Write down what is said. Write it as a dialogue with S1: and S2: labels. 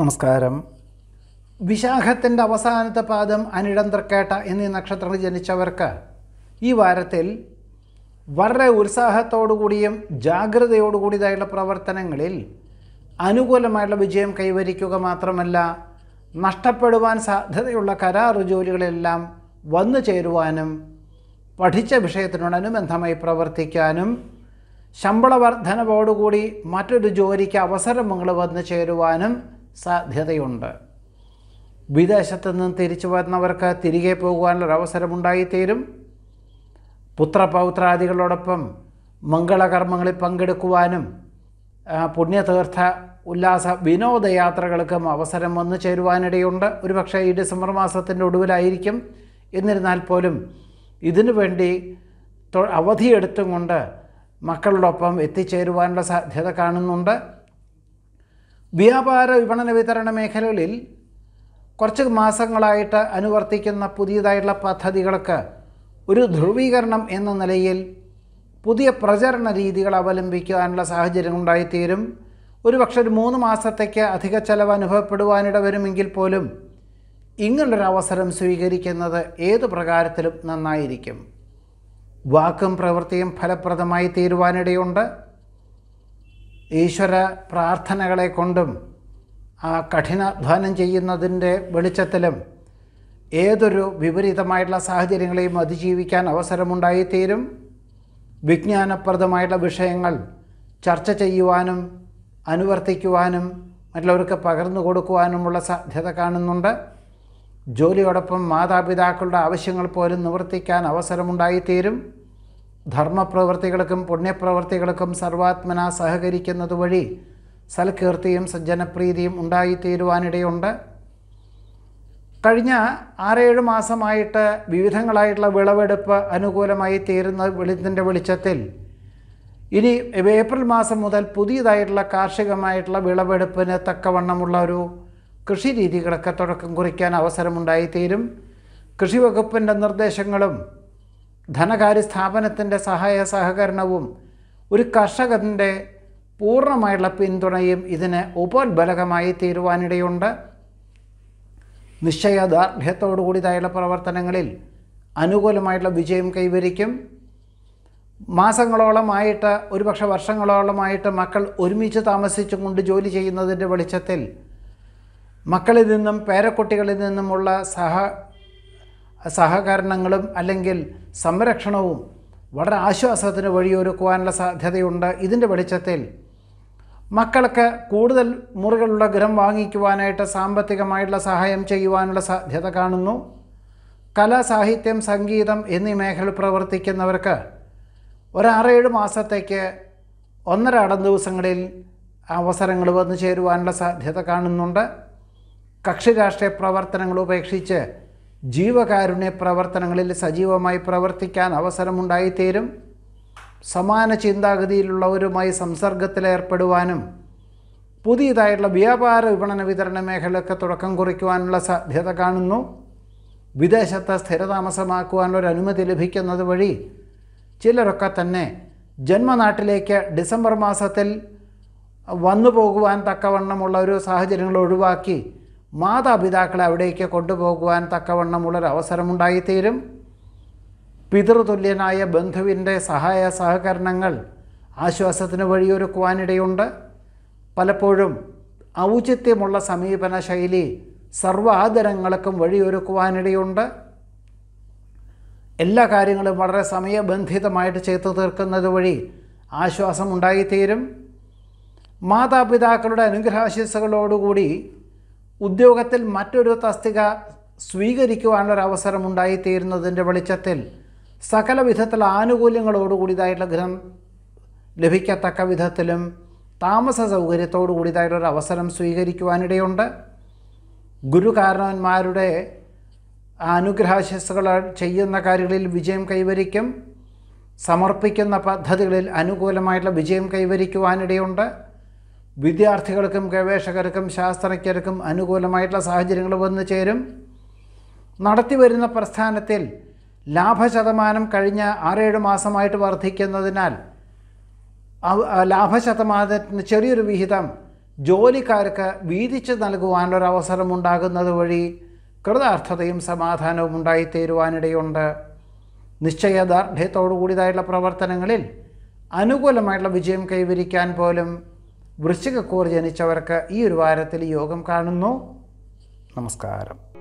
S1: നമസ്കാരം വിശാഖത്തിൻ്റെ അവസാനത്തെ പാദം അനിടന്തർക്കേട്ട എന്നീ നക്ഷത്രങ്ങൾ ജനിച്ചവർക്ക് ഈ വാരത്തിൽ വളരെ ഉത്സാഹത്തോടുകൂടിയും ജാഗ്രതയോടുകൂടിയതായുള്ള പ്രവർത്തനങ്ങളിൽ അനുകൂലമായുള്ള വിജയം കൈവരിക്കുക മാത്രമല്ല നഷ്ടപ്പെടുവാൻ സാധ്യതയുള്ള കരാർ ജോലികളെല്ലാം വന്നു ചേരുവാനും പഠിച്ച വിഷയത്തിനോടനുബന്ധമായി പ്രവർത്തിക്കാനും ശമ്പള വർധനവോടുകൂടി മറ്റൊരു ജോലിക്ക് അവസരങ്ങൾ വന്നു ചേരുവാനും സാധ്യതയുണ്ട് വിദേശത്തു നിന്ന് തിരിച്ചു വന്നവർക്ക് തിരികെ പോകുവാനുള്ളൊരവസരമുണ്ടായിത്തീരും പുത്രപൗത്രാദികളോടൊപ്പം മംഗളകർമ്മങ്ങളിൽ പങ്കെടുക്കുവാനും പുണ്യതീർത്ഥ ഉല്ലാസ വിനോദയാത്രകൾക്കും അവസരം വന്നു ചേരുവാനിടയുണ്ട് ഒരുപക്ഷേ ഈ ഡിസംബർ മാസത്തിൻ്റെ ഒടുവിലായിരിക്കും എന്നിരുന്നാൽ പോലും ഇതിനു വേണ്ടി അവധിയെടുത്തും കൊണ്ട് മക്കളോടൊപ്പം എത്തിച്ചേരുവാനുള്ള സാധ്യത കാണുന്നുണ്ട് വ്യാപാര വിപണന വിതരണ മേഖലകളിൽ കുറച്ച് മാസങ്ങളായിട്ട് അനുവർത്തിക്കുന്ന പുതിയതായിട്ടുള്ള പദ്ധതികൾക്ക് ഒരു ധ്രുവീകരണം എന്ന നിലയിൽ പുതിയ പ്രചരണ രീതികൾ അവലംബിക്കുവാനുള്ള സാഹചര്യം ഉണ്ടായിത്തീരും ഒരു പക്ഷേ ഒരു മൂന്ന് മാസത്തേക്ക് അധിക ചെലവ് അനുഭവപ്പെടുവാനിട വരുമെങ്കിൽ പോലും ഇങ്ങനൊരവസരം സ്വീകരിക്കുന്നത് ഏതു പ്രകാരത്തിലും നന്നായിരിക്കും വാക്കും പ്രവൃത്തിയും ഫലപ്രദമായി തീരുവാനിടയുണ്ട് ഈശ്വര പ്രാർത്ഥനകളെ കൊണ്ടും ആ കഠിനാധ്വാനം ചെയ്യുന്നതിൻ്റെ വെളിച്ചത്തിലും ഏതൊരു വിപരീതമായിട്ടുള്ള സാഹചര്യങ്ങളെയും അതിജീവിക്കാൻ അവസരമുണ്ടായിത്തീരും വിജ്ഞാനപ്രദമായിട്ടുള്ള വിഷയങ്ങൾ ചർച്ച ചെയ്യുവാനും അനുവർത്തിക്കുവാനും മറ്റുള്ളവർക്ക് പകർന്നു കൊടുക്കുവാനുമുള്ള സാധ്യത കാണുന്നുണ്ട് ജോലിയോടൊപ്പം മാതാപിതാക്കളുടെ ആവശ്യങ്ങൾ പോലും നിവർത്തിക്കാൻ അവസരമുണ്ടായിത്തീരും ധർമ്മപ്രവൃത്തികൾക്കും പുണ്യപ്രവൃത്തികൾക്കും സർവാത്മന സഹകരിക്കുന്നത് വഴി സൽകീർത്തിയും സജ്ജനപ്രീതിയും ഉണ്ടായിത്തീരുവാനിടയുണ്ട് കഴിഞ്ഞ ആറേഴ് മാസമായിട്ട് വിവിധങ്ങളായിട്ടുള്ള വിളവെടുപ്പ് അനുകൂലമായി തീരുന്ന വെളിത്തിൻ്റെ വെളിച്ചത്തിൽ ഇനി ഏപ്രിൽ മാസം മുതൽ പുതിയതായിട്ടുള്ള കാർഷികമായിട്ടുള്ള വിളവെടുപ്പിന് തക്കവണ്ണമുള്ള ഒരു കൃഷി രീതികളൊക്കെ തുടക്കം കുറിക്കാൻ അവസരമുണ്ടായിത്തീരും കൃഷിവകുപ്പിൻ്റെ നിർദ്ദേശങ്ങളും ധനകാര്യ സ്ഥാപനത്തിൻ്റെ സഹായ സഹകരണവും ഒരു കർഷകൻ്റെ പൂർണ്ണമായുള്ള പിന്തുണയും ഇതിന് ഉപോത്ബലകമായി തീരുവാനിടയുണ്ട് നിശ്ചയദാർഢ്യത്തോടുകൂടിയതായുള്ള പ്രവർത്തനങ്ങളിൽ അനുകൂലമായിട്ടുള്ള വിജയം കൈവരിക്കും മാസങ്ങളോളമായിട്ട് ഒരുപക്ഷെ വർഷങ്ങളോളമായിട്ട് മക്കൾ ഒരുമിച്ച് താമസിച്ചുകൊണ്ട് ജോലി ചെയ്യുന്നതിൻ്റെ വെളിച്ചത്തിൽ മക്കളിൽ നിന്നും പേരക്കുട്ടികളിൽ നിന്നുമുള്ള സഹ സഹകരണങ്ങളും അല്ലെങ്കിൽ സംരക്ഷണവും വളരെ ആശ്വാസത്തിന് വഴിയൊരുക്കുവാനുള്ള സാധ്യതയുണ്ട് ഇതിൻ്റെ വെളിച്ചത്തിൽ മക്കൾക്ക് കൂടുതൽ മുറികളുള്ള ഗൃഹം വാങ്ങിക്കുവാനായിട്ട് സാമ്പത്തികമായിട്ടുള്ള സഹായം ചെയ്യുവാനുള്ള സാധ്യത കാണുന്നു കല സാഹിത്യം സംഗീതം എന്നീ മേഖലയിൽ പ്രവർത്തിക്കുന്നവർക്ക് ഒരാറേഴ് മാസത്തേക്ക് ഒന്നര അടം ദിവസങ്ങളിൽ അവസരങ്ങൾ വന്നു ചേരുവാനുള്ള സാധ്യത കാണുന്നുണ്ട് കക്ഷിരാഷ്ട്രീയ പ്രവർത്തനങ്ങൾ ഉപേക്ഷിച്ച് ജീവകാരുണ്യ പ്രവർത്തനങ്ങളിൽ സജീവമായി പ്രവർത്തിക്കാൻ അവസരമുണ്ടായിത്തീരും സമാന ചിന്താഗതിയിലുള്ളവരുമായി സംസർഗത്തിലേർപ്പെടുവാനും പുതിയതായിട്ടുള്ള വ്യാപാര വിപണന വിതരണ മേഖലയൊക്കെ തുടക്കം കുറിക്കുവാനുള്ള സാധ്യത കാണുന്നു വിദേശത്ത് സ്ഥിരതാമസമാക്കുവാനുള്ള അനുമതി ലഭിക്കുന്നത് വഴി ചിലരൊക്കെ തന്നെ ജന്മനാട്ടിലേക്ക് ഡിസംബർ മാസത്തിൽ വന്നു പോകുവാൻ തക്കവണ്ണമുള്ള ഒരു സാഹചര്യങ്ങൾ ഒഴിവാക്കി മാതാപിതാക്കളെ അവിടേക്ക് കൊണ്ടുപോകുവാൻ തക്കവണ്ണമുള്ളൊരവസരമുണ്ടായിത്തീരും പിതൃതുല്യനായ ബന്ധുവിൻ്റെ സഹായ സഹകരണങ്ങൾ ആശ്വാസത്തിന് വഴിയൊരുക്കുവാനിടയുണ്ട് പലപ്പോഴും ഔചിത്യമുള്ള സമീപന ശൈലി സർവ്വ ആദരങ്ങൾക്കും വഴിയൊരുക്കുവാനിടയുണ്ട് എല്ലാ കാര്യങ്ങളും വളരെ സമയബന്ധിതമായിട്ട് ചെയ്തു തീർക്കുന്നത് വഴി ആശ്വാസമുണ്ടായിത്തീരും മാതാപിതാക്കളുടെ അനുഗ്രഹാശിസുകളോടുകൂടി ഉദ്യോഗത്തിൽ മറ്റൊരു തസ്തിക സ്വീകരിക്കുവാനുള്ള അവസരം ഉണ്ടായിത്തീരുന്നതിൻ്റെ വെളിച്ചത്തിൽ സകല വിധത്തിൽ ആനുകൂല്യങ്ങളോടുകൂടിയതായിട്ടുള്ള ഗൃഹം ലഭിക്കത്തക്ക വിധത്തിലും താമസ സൗകര്യത്തോടു കൂടിയതായിട്ടൊരു അവസരം സ്വീകരിക്കുവാനിടയുണ്ട് ഗുരുകാരണവന്മാരുടെ അനുഗ്രഹശിസ്സുകൾ ചെയ്യുന്ന കാര്യങ്ങളിൽ വിജയം കൈവരിക്കും സമർപ്പിക്കുന്ന പദ്ധതികളിൽ അനുകൂലമായിട്ടുള്ള വിജയം കൈവരിക്കുവാനിടയുണ്ട് വിദ്യാർത്ഥികൾക്കും ഗവേഷകർക്കും ശാസ്ത്രജ്ഞർക്കും അനുകൂലമായിട്ടുള്ള സാഹചര്യങ്ങൾ വന്നു ചേരും നടത്തിവരുന്ന പ്രസ്ഥാനത്തിൽ ലാഭശതമാനം കഴിഞ്ഞ ആറേഴ് മാസമായിട്ട് വർദ്ധിക്കുന്നതിനാൽ ലാഭശതമാനത്തിന് ചെറിയൊരു വിഹിതം ജോലിക്കാർക്ക് വീതിച്ച് നൽകുവാനൊരവസരമുണ്ടാകുന്നത് വഴി കൃതാർത്ഥതയും സമാധാനവും ഉണ്ടായിത്തീരുവാനിടയുണ്ട് നിശ്ചയദാർഢ്യത്തോടു കൂടിയതായിട്ടുള്ള പ്രവർത്തനങ്ങളിൽ അനുകൂലമായിട്ടുള്ള വിജയം കൈവരിക്കാൻ പോലും വൃശ്ചികക്കൂർ ജനിച്ചവർക്ക് ഈ ഒരു വാരത്തിൽ യോഗം കാണുന്നു നമസ്കാരം